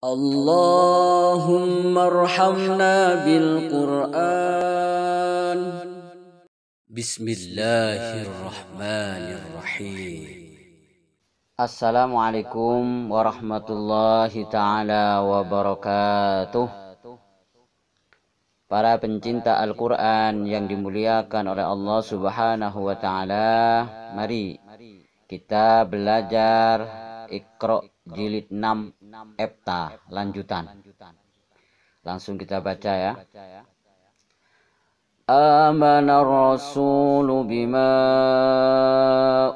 اللهم ارحمنا bil بسم الله الرحمن الرحيم السلام عليكم ورحمة الله تعالى وبركاته Para pencinta Al-Quran yang dimuliakan oleh Allah Subhanahu wa Ta'ala, mari kita belajar ikro jilid 6 epta lanjutan langsung kita baca ya aman rasul bima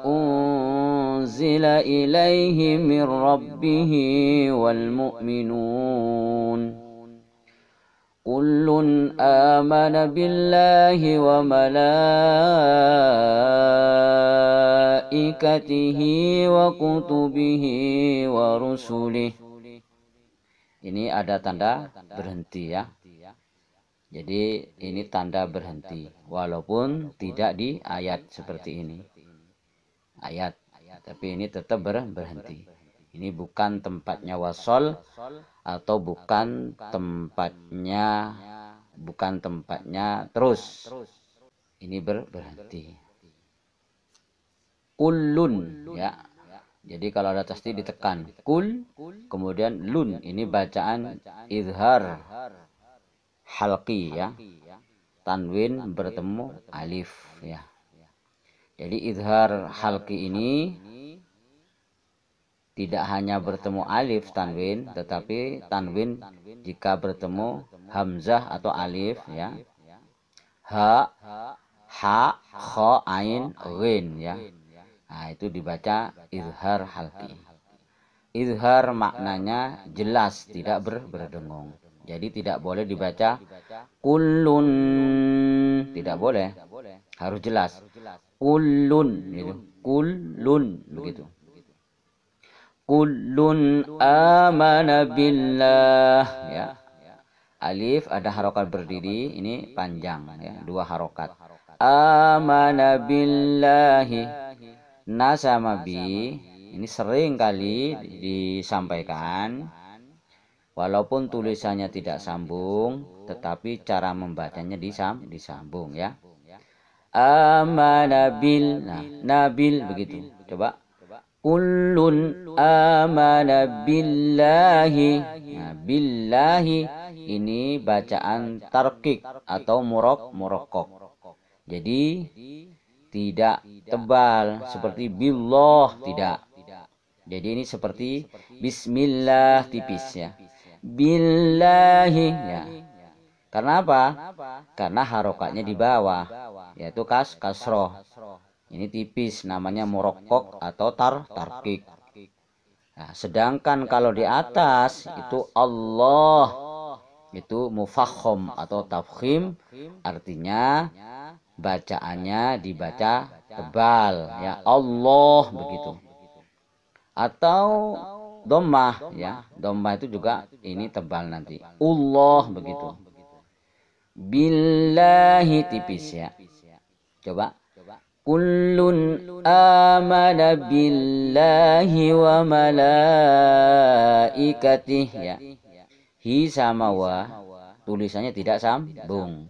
unzila ilaihi min rabbihi wal mu'minun كل آمن بالله وملائكته وكتبه ورسله ini ada tanda berhenti ya jadi ini tanda berhenti walaupun tidak di ayat seperti ini ayat tapi ini tetap berhenti ini bukan tempatnya wasol atau bukan tempatnya bukan tempatnya terus ini ber, berhenti kulun ya jadi kalau ada tasdi ditekan kul kemudian lun ini bacaan izhar halqi ya tanwin bertemu alif ya jadi izhar halqi ini tidak hanya bertemu alif tanwin tetapi tanwin jika bertemu hamzah atau alif ya ha ha kho ain win ya nah, itu dibaca izhar halki izhar maknanya jelas tidak ber berdengung jadi tidak boleh dibaca kulun tidak boleh harus jelas kulun gitu kulun begitu kullun amana billah ya alif ada harokat berdiri ini panjang ya dua harokat amana billahi nasama bi ini sering kali disampaikan walaupun tulisannya tidak sambung tetapi cara membacanya disam disambung ya amana bil nah, nabil begitu coba كل آمن بالله nah, billahi ini bacaan tarkik atau murok murokok jadi tidak tebal seperti billah tidak jadi ini seperti bismillah tipis ya billahi ya karena apa karena harokatnya di bawah yaitu kas kasroh ini tipis namanya morokok atau tar tarkik. Nah, sedangkan kalau di atas itu Allah itu mufakhom atau tafkhim artinya bacaannya dibaca tebal ya Allah begitu. Atau domah ya domah itu juga ini tebal nanti Allah begitu billahi tipis ya coba كل آمن بالله وملائكته ya hi sama wa tulisannya tidak sambung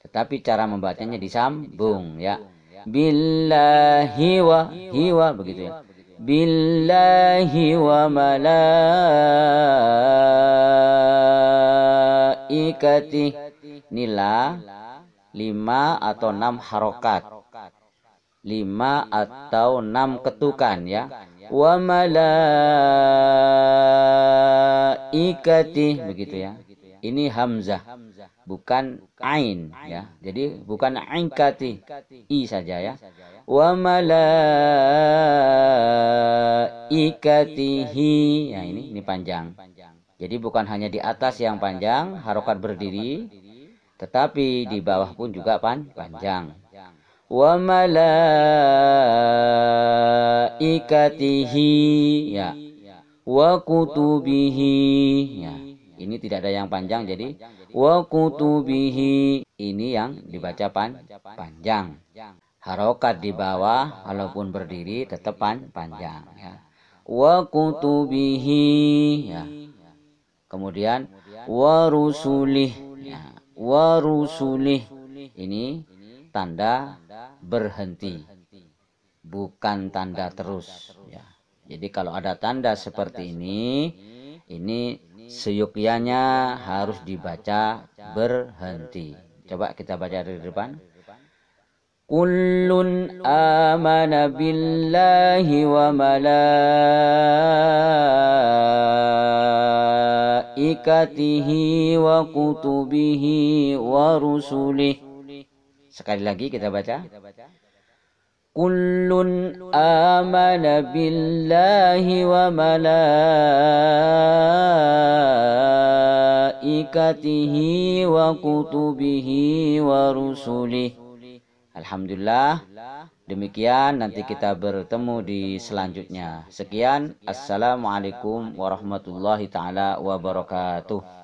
tetapi cara membacanya disambung ya billahi wa hiwa begitu ya billahi wa malaikati nila lima atau enam harokat lima atau enam ketukan ya wa malaikati begitu ya ini hamzah bukan ain ya jadi bukan ain ainkati i saja ya wa malaikatihi ya ini ini panjang jadi bukan hanya di atas yang panjang harokat berdiri tetapi di bawah pun juga pan panjang wa malaikatihi ya wa kutubihi ya ini tidak ada yang panjang jadi wa kutubihi ini yang dibaca pan panjang harokat di bawah walaupun berdiri tetap pan panjang ya wa kutubihi ya kemudian wa rusulih ya wa rusulih ini tanda berhenti, bukan tanda terus. Ya. Jadi kalau ada tanda seperti ini, ini seyukianya harus dibaca berhenti. Coba kita baca dari depan. Kullun amana billahi wa malaikatihi wa kutubihi wa rusulihi Sekali lagi kita baca. Kullun amana billahi wa malaikatihi wa kutubihi wa rusulih. Alhamdulillah. Demikian nanti kita bertemu di selanjutnya. Sekian. Assalamualaikum warahmatullahi taala wabarakatuh.